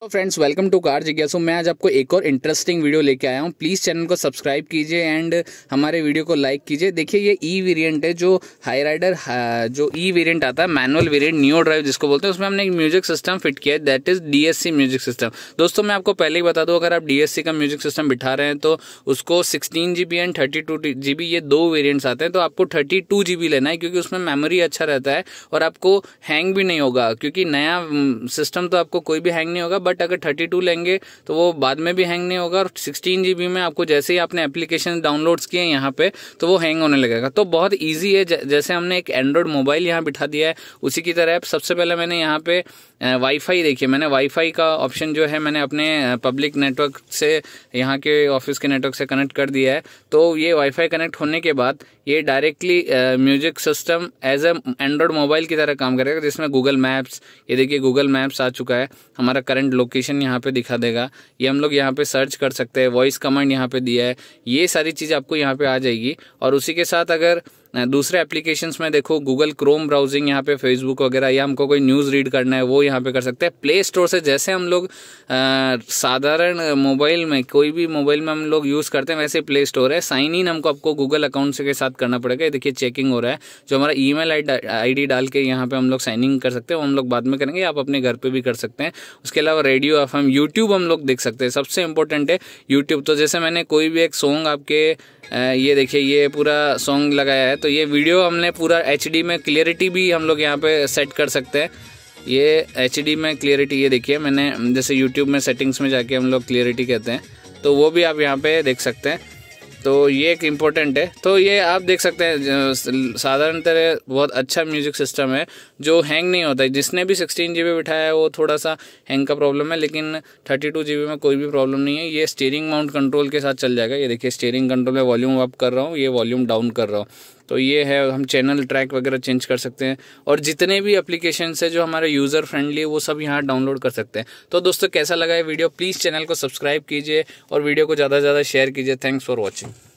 तो friends welcome to car जिज्ञासु मैं आज आपको एक और इंटरेस्टिंग वीडियो लेके आया हूँ प्लीज़ चैनल को सब्सक्राइब कीजिए एंड हमारे वीडियो को लाइक कीजिए देखिए ये ई e वेरिएंट है जो हाई राइडर जो ई e वेरिएंट आता है मैनुअल वेरिएंट न्यू ड्राइव जिसको बोलते हैं उसमें हमने एक म्यूजिक सिस्टम फिट किया है that is DSC music system दोस्तों मैं आपको पहले ही बता दूँ अगर आप डी का म्यूजिक सिस्टम बिठा रहे हैं तो उसको sixteen G and thirty two ये दो वेरियंट्स आते हैं तो आपको थर्टी टू लेना है क्योंकि उसमें मेमोरी अच्छा रहता है और आपको हैंग भी नहीं होगा क्योंकि नया सिस्टम तो आपको कोई भी हैंग नहीं होगा बट अगर थर्टी टू लेंगे तो वो बाद में भी हैंग नहीं होगा और सिक्सटीन जी बी में आपको जैसे ही आपने एप्लीकेशन डाउनलोड्स किए हैं यहाँ पे तो वो हैंग होने लगेगा तो बहुत ईजी है जैसे हमने एक एंड्रॉयड मोबाइल यहाँ बिठा दिया है उसी की तरह सबसे पहले मैंने यहाँ पे वाईफाई देखिए मैंने वाईफाई का ऑप्शन जो है मैंने अपने पब्लिक नेटवर्क से यहाँ के ऑफिस के नेटवर्क से कनेक्ट कर दिया है तो ये वाईफाई कनेक्ट होने के बाद ये directly music system as a Android mobile की तरह काम करेगा जिसमें गूगल मैप्स ये देखिए गूगल मैप्स आ चुका है हमारा करंट लोकेशन यहाँ पे दिखा देगा ये हम लोग यहाँ पे सर्च कर सकते हैं वॉइस कमांड यहाँ पे दिया है ये सारी चीज़ आपको यहाँ पे आ जाएगी और उसी के साथ अगर दूसरे एप्लीकेशंस में देखो गूगल क्रोम ब्राउजिंग यहाँ पे फेसबुक वगैरह या हमको कोई न्यूज़ रीड करना है वो यहाँ पे कर सकते हैं प्ले स्टोर से जैसे हम लोग साधारण मोबाइल में कोई भी मोबाइल में हम लोग यूज़ करते हैं वैसे प्ले स्टोर है साइन इन हमको आपको गूगल अकाउंट के साथ करना पड़ेगा देखिए चेकिंग हो रहा है जो हमारा ई मेल आई डाल के यहाँ पर हम लोग साइन इन कर सकते हैं वो हम लोग बाद में करेंगे आप अपने घर पर भी कर सकते हैं उसके अलावा रेडियो एफ हम यूट्यूब हम लोग देख सकते हैं सबसे इंपॉर्टेंट है यूट्यूब तो जैसे मैंने कोई भी एक सॉन्ग आपके ये देखिए ये पूरा सॉन्ग लगाया है तो ये वीडियो हमने पूरा एच में क्लियरिटी भी हम लोग यहाँ पे सेट कर सकते हैं ये एच में क्लियरिटी ये देखिए मैंने जैसे यूट्यूब में सेटिंग्स में जाके हम लोग क्लियरिटी कहते हैं तो वो भी आप यहाँ पे देख सकते हैं तो ये एक इम्पोर्टेंट है तो ये आप देख सकते हैं साधारण तरह बहुत अच्छा म्यूज़िक सिस्टम है जो हैंग नहीं होता है जिसने भी सिक्सटीन जी बिठाया है वो थोड़ा सा हैंग का प्रॉब्लम है लेकिन थर्टी टू जी में कोई भी प्रॉब्लम नहीं है ये स्टेयरिंग माउंट कंट्रोल के साथ चल जाएगा ये देखिए स्टेयरिंग कंट्रोल में वॉल्यूम अप कर रहा हूँ ये वॉल्यूम डाउन कर रहा हूँ तो ये है हम चैनल ट्रैक वगैरह चेंज कर सकते हैं और जितने भी अप्लीकेशन है जो हमारे यूज़र फ्रेंडली है वो सब यहाँ डाउनलोड कर सकते हैं तो दोस्तों कैसा लगा है वीडियो प्लीज़ चैनल को सब्सक्राइब कीजिए और वीडियो को ज़्यादा से ज़्यादा शेयर कीजिए थैंक्स फॉर वॉचिंग